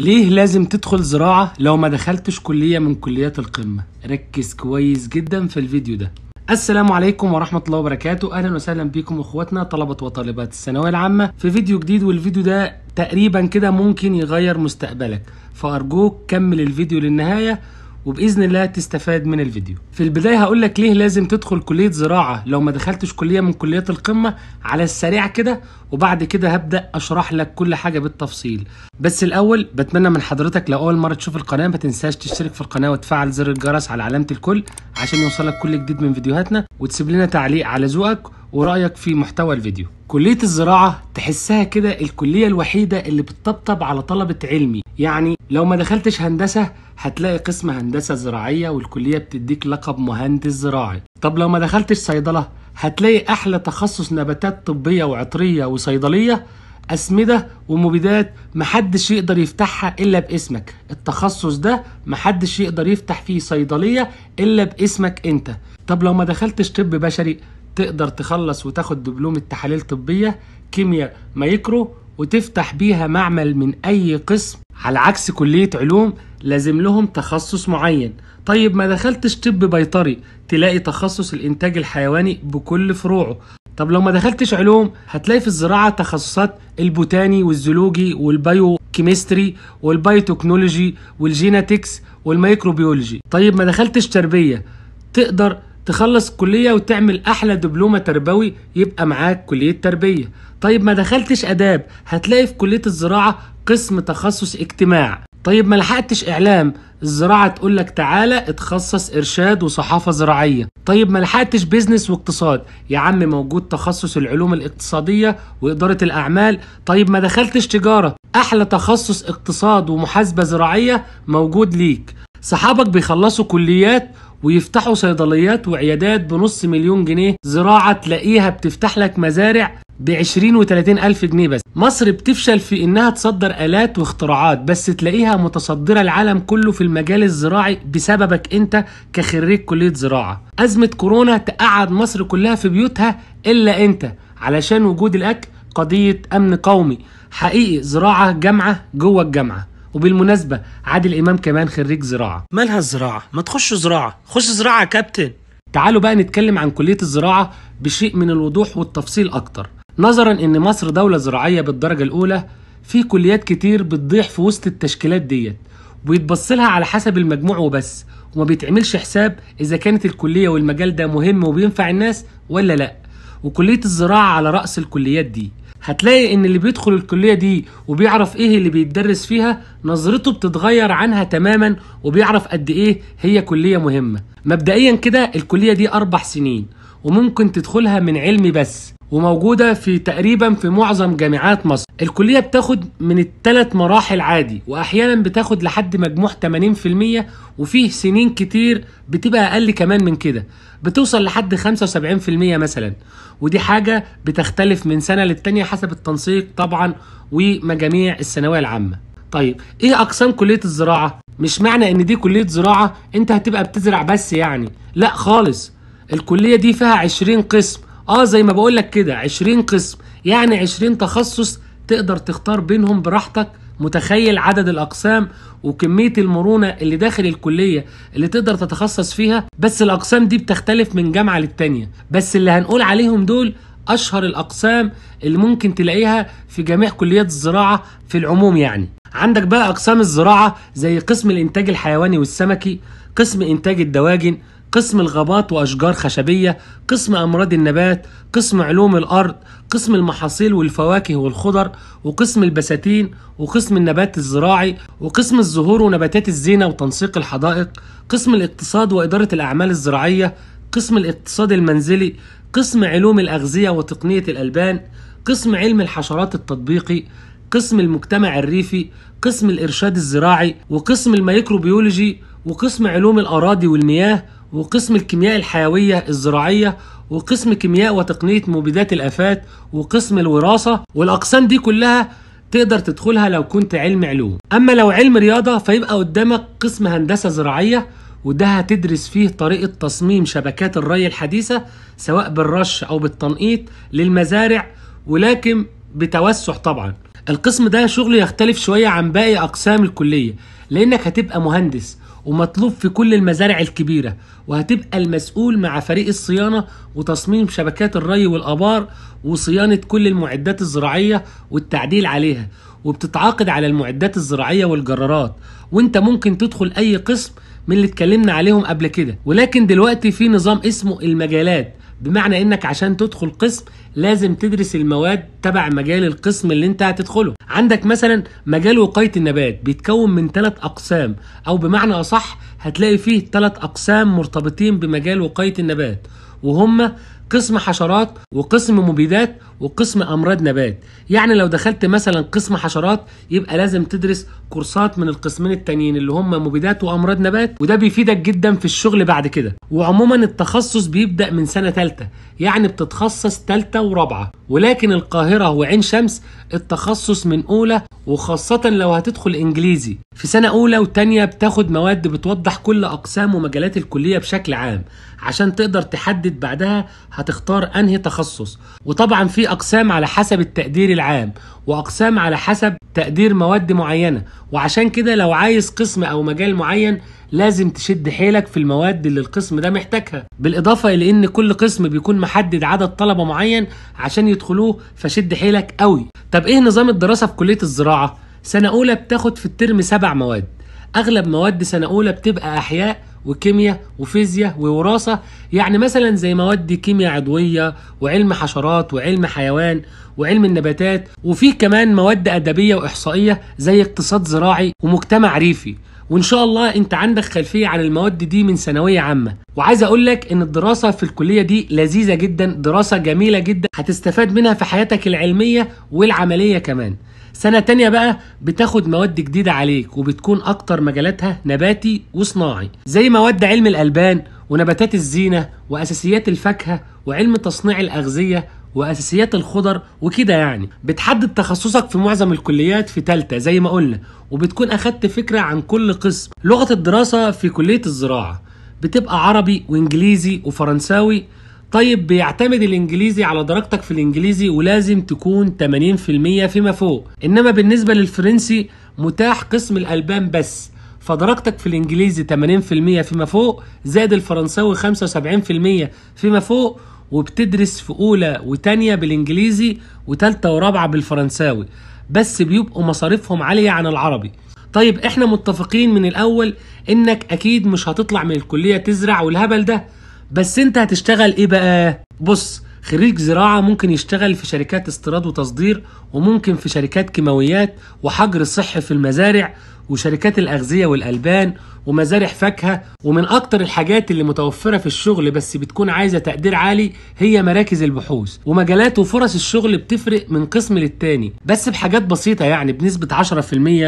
ليه لازم تدخل زراعة لو ما دخلتش كلية من كليات القمة ركز كويس جدا في الفيديو ده السلام عليكم ورحمة الله وبركاته أهلا وسهلا بكم إخواتنا طلبة وطالبات الثانوية العامة في فيديو جديد والفيديو ده تقريبا كده ممكن يغير مستقبلك فأرجوك كمل الفيديو للنهاية وباذن الله تستفاد من الفيديو في البدايه هقول لك ليه لازم تدخل كليه زراعه لو ما دخلتش كليه من كليات القمه على السريع كده وبعد كده هبدا اشرح لك كل حاجه بالتفصيل بس الاول بتمنى من حضرتك لو اول مره تشوف القناه ما تنساش تشترك في القناه وتفعل زر الجرس على علامه الكل عشان يوصلك كل جديد من فيديوهاتنا وتسيب لنا تعليق على ذوقك ورايك في محتوى الفيديو كلية الزراعة تحسها كده الكلية الوحيدة اللي بتطبطب على طلبة علمي يعني لو ما دخلتش هندسة هتلاقي قسم هندسة زراعية والكلية بتديك لقب مهندس زراعي طب لو ما دخلتش صيدلة هتلاقي أحلى تخصص نباتات طبية وعطرية وصيدلية أسمدة ومبيدات محدش يقدر يفتحها إلا باسمك التخصص ده محدش يقدر يفتح فيه صيدلية إلا باسمك أنت طب لو ما دخلتش طب بشري تقدر تخلص وتاخد دبلومة تحاليل طبية كيمياء مايكرو وتفتح بيها معمل من أي قسم على عكس كلية علوم لازم لهم تخصص معين طيب ما دخلتش طب بيطري تلاقي تخصص الإنتاج الحيواني بكل فروعه طب لو ما دخلتش علوم هتلاقي في الزراعة تخصصات البوتاني والزولوجي والبايو كيمستري والبايوتكنولوجي والجيناتكس والميكروبيولوجي طيب ما دخلتش تربية تقدر تخلص كلية وتعمل أحلى دبلومة تربوي يبقى معاك كلية تربية طيب ما دخلتش آداب هتلاقي في كلية الزراعة قسم تخصص اجتماع طيب ما لحقتش إعلام الزراعة تقول لك تعالى اتخصص إرشاد وصحافة زراعية طيب ما لحقتش بيزنس واقتصاد يا عم موجود تخصص العلوم الاقتصادية وإدارة الأعمال طيب ما دخلتش تجارة أحلى تخصص اقتصاد ومحاسبة زراعية موجود ليك صحابك بيخلصوا كليات ويفتحوا صيدليات وعيادات بنص مليون جنيه زراعة تلاقيها بتفتح لك مزارع ب 20 و 30 ألف جنيه بس مصر بتفشل في إنها تصدر آلات واختراعات بس تلاقيها متصدرة العالم كله في المجال الزراعي بسببك أنت كخريج كلية زراعة أزمة كورونا تقعد مصر كلها في بيوتها إلا أنت علشان وجود الأكل قضية أمن قومي حقيقي زراعة جامعة جوه الجامعة وبالمناسبة عادل إمام كمان خريج زراعة مالها الزراعة ما تخش زراعة خش زراعة يا كابتن تعالوا بقى نتكلم عن كلية الزراعة بشيء من الوضوح والتفصيل أكتر نظرا إن مصر دولة زراعية بالدرجة الأولى في كليات كتير بتضيع في وسط التشكيلات ديت وبيتبص لها على حسب المجموع وبس وما بيتعملش حساب إذا كانت الكلية والمجال ده مهم وبينفع الناس ولا لأ وكلية الزراعة على رأس الكليات دي هتلاقي ان اللي بيدخل الكليه دي وبيعرف ايه اللي بيتدرس فيها نظرته بتتغير عنها تماما وبيعرف قد ايه هي كليه مهمه مبدئيا كده الكليه دي اربع سنين وممكن تدخلها من علمي بس وموجودة في تقريبا في معظم جامعات مصر الكلية بتاخد من الثلاث مراحل عادي وأحيانا بتاخد لحد مجموع 80% وفيه سنين كتير بتبقى أقل كمان من كده بتوصل لحد 75% مثلا ودي حاجة بتختلف من سنة للتانية حسب التنسيق طبعا ومجاميع الثانوية العامة طيب ايه اقسام كليه الزراعه مش معنى ان دي كليه زراعه انت هتبقى بتزرع بس يعني لا خالص الكليه دي فيها 20 قسم اه زي ما بقول لك كده 20 قسم يعني 20 تخصص تقدر تختار بينهم براحتك متخيل عدد الاقسام وكميه المرونه اللي داخل الكليه اللي تقدر تتخصص فيها بس الاقسام دي بتختلف من جامعه للتانيه بس اللي هنقول عليهم دول اشهر الاقسام اللي ممكن تلاقيها في جميع كليات الزراعه في العموم يعني عندك بقى اقسام الزراعه زي قسم الانتاج الحيواني والسمكي قسم انتاج الدواجن قسم الغابات وأشجار خشبية قسم أمراض النبات قسم علوم الأرض قسم المحاصيل والفواكه والخضر وقسم البساتين وقسم النبات الزراعي وقسم الزهور ونباتات الزينة وتنسيق الحدائق قسم الاقتصاد وإدارة الأعمال الزراعية قسم الاقتصاد المنزلي قسم علوم الأغذية وتقنية الألبان قسم علم الحشرات التطبيقي قسم المجتمع الريفي قسم الإرشاد الزراعي وقسم الميكروبيولوجي وقسم علوم الأراضي والمياه وقسم الكيمياء الحيوية الزراعية وقسم كيمياء وتقنية مبيدات الآفات وقسم الوراثة والأقسام دي كلها تقدر تدخلها لو كنت علم علوم أما لو علم رياضة فيبقى قدامك قسم هندسة زراعية وده هتدرس فيه طريقة تصميم شبكات الري الحديثة سواء بالرش أو بالتنقيط للمزارع ولكن بتوسع طبعا القسم ده شغله يختلف شوية عن باقي أقسام الكلية لانك هتبقى مهندس ومطلوب في كل المزارع الكبيره وهتبقى المسؤول مع فريق الصيانه وتصميم شبكات الري والابار وصيانه كل المعدات الزراعيه والتعديل عليها وبتتعاقد على المعدات الزراعيه والجرارات وانت ممكن تدخل اي قسم من اللي اتكلمنا عليهم قبل كده ولكن دلوقتي في نظام اسمه المجالات بمعنى انك عشان تدخل قسم لازم تدرس المواد تبع مجال القسم اللي انت هتدخله عندك مثلا مجال وقايه النبات بيتكون من ثلاث اقسام او بمعنى اصح هتلاقي فيه ثلاث اقسام مرتبطين بمجال وقايه النبات وهم قسم حشرات وقسم مبيدات وقسم امراض نبات يعني لو دخلت مثلا قسم حشرات يبقى لازم تدرس كورسات من القسمين التانيين اللي هم مبيدات وامراض نبات وده بيفيدك جدا في الشغل بعد كده وعموما التخصص بيبدا من سنه ثالثه يعني بتتخصص ثالثه ورابعه ولكن القاهره وعين شمس التخصص من اولى وخاصه لو هتدخل انجليزي في سنه اولى وثانيه بتاخد مواد بتوضح كل اقسام ومجالات الكليه بشكل عام عشان تقدر تحدد بعدها هتختار انهي تخصص وطبعا في اقسام على حسب التقدير العام واقسام على حسب تقدير مواد معينه وعشان كده لو عايز قسم او مجال معين لازم تشد حيلك في المواد اللي القسم ده محتاجها بالاضافه الى ان كل قسم بيكون محدد عدد طلبه معين عشان يدخلوه فشد حيلك قوي طب ايه نظام الدراسه في كليه الزراعه سنه اولى بتاخد في الترم سبع مواد اغلب مواد سنه اولى بتبقى احياء وكيمياء وفيزياء ووراثه يعني مثلا زي مواد كيمياء عضويه وعلم حشرات وعلم حيوان وعلم النباتات وفي كمان مواد ادبيه واحصائيه زي اقتصاد زراعي ومجتمع ريفي وان شاء الله انت عندك خلفيه عن المواد دي من ثانويه عامه وعايز اقول لك ان الدراسه في الكليه دي لذيذه جدا دراسه جميله جدا هتستفاد منها في حياتك العلميه والعمليه كمان سنة تانية بقى بتاخد مواد جديدة عليك وبتكون أكتر مجالاتها نباتي وصناعي زي مواد علم الألبان ونباتات الزينة وأساسيات الفاكهة وعلم تصنيع الأغذية واساسيات الخضر وكده يعني بتحدد تخصصك في معظم الكليات في تالتة زي ما قلنا وبتكون اخدت فكرة عن كل قسم لغة الدراسة في كلية الزراعة بتبقى عربي وانجليزي وفرنساوي طيب بيعتمد الانجليزي على درجتك في الانجليزي ولازم تكون 80% فيما فوق انما بالنسبه للفرنسي متاح قسم الالبان بس فدرجتك في الانجليزي 80% فيما فوق زائد الفرنساوي 75% فيما فوق وبتدرس في اولى وتانية بالانجليزي وتالتة ورابعة بالفرنساوي بس بيبقوا مصاريفهم عالية عن العربي طيب احنا متفقين من الاول انك اكيد مش هتطلع من الكلية تزرع والهبل ده بس انت هتشتغل ايه بقى بص خريج زراعة ممكن يشتغل في شركات استيراد وتصدير وممكن في شركات كيماويات وحجر صحي في المزارع وشركات الأغذية والألبان ومزارع فاكهة ومن أكتر الحاجات اللي متوفرة في الشغل بس بتكون عايزة تقدير عالي هي مراكز البحوث ومجالات وفرص الشغل بتفرق من قسم للتاني بس بحاجات بسيطة يعني بنسبة 10%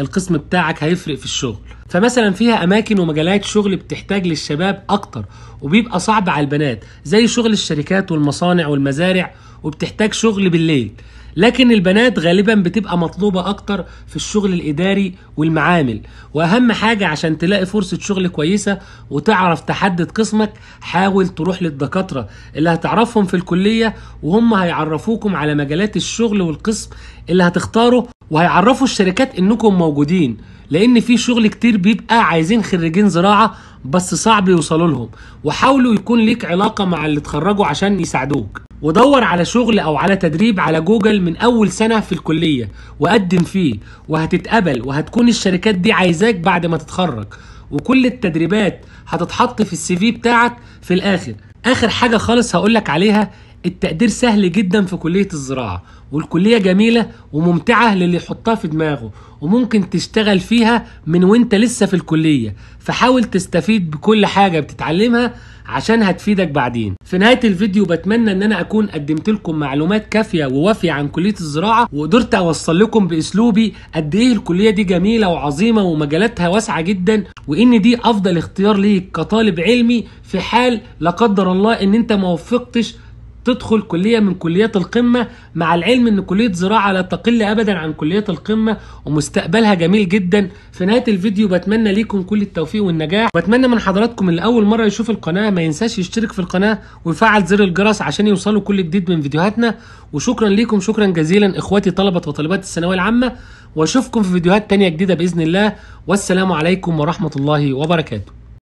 القسم بتاعك هيفرق في الشغل فمثلا فيها اماكن ومجالات شغل بتحتاج للشباب اكتر وبيبقى صعب على البنات زي شغل الشركات والمصانع والمزارع وبتحتاج شغل بالليل لكن البنات غالبا بتبقى مطلوبة أكتر في الشغل الإداري والمعامل وأهم حاجة عشان تلاقي فرصة شغل كويسة وتعرف تحدد قسمك حاول تروح للدكاترة اللي هتعرفهم في الكلية وهم هيعرفوكم على مجالات الشغل والقسم اللي هتختاره وهيعرفوا الشركات انكم موجودين لان في شغل كتير بيبقى عايزين خريجين زراعه بس صعب يوصلوا لهم وحاولوا يكون ليك علاقه مع اللي اتخرجوا عشان يساعدوك ودور على شغل او على تدريب على جوجل من اول سنه في الكليه وقدم فيه وهتتقبل وهتكون الشركات دي عايزاك بعد ما تتخرج وكل التدريبات هتتحط في السي في بتاعك في الاخر اخر حاجه خالص هقولك عليها التقدير سهل جدا في كليه الزراعه والكليه جميله وممتعه للي يحطها في دماغه وممكن تشتغل فيها من وانت لسه في الكليه فحاول تستفيد بكل حاجه بتتعلمها عشان هتفيدك بعدين في نهايه الفيديو بتمنى ان انا اكون قدمت لكم معلومات كافيه ووافيه عن كليه الزراعه وقدرت اوصل لكم باسلوبي قد ايه الكليه دي جميله وعظيمه ومجالاتها واسعه جدا وان دي افضل اختيار ليك كطالب علمي في حال لا قدر الله ان انت ما وفقتش تدخل كليه من كليات القمه مع العلم ان كليه زراعه لا تقل ابدا عن كليات القمه ومستقبلها جميل جدا في نهايه الفيديو بتمنى ليكم كل التوفيق والنجاح وبتمنى من حضراتكم اللي اول مره يشوف القناه ما ينساش يشترك في القناه ويفعل زر الجرس عشان يوصلوا كل جديد من فيديوهاتنا وشكرا ليكم شكرا جزيلا اخواتي طلبه وطالبات الثانويه العامه واشوفكم في فيديوهات تانية جديده باذن الله والسلام عليكم ورحمه الله وبركاته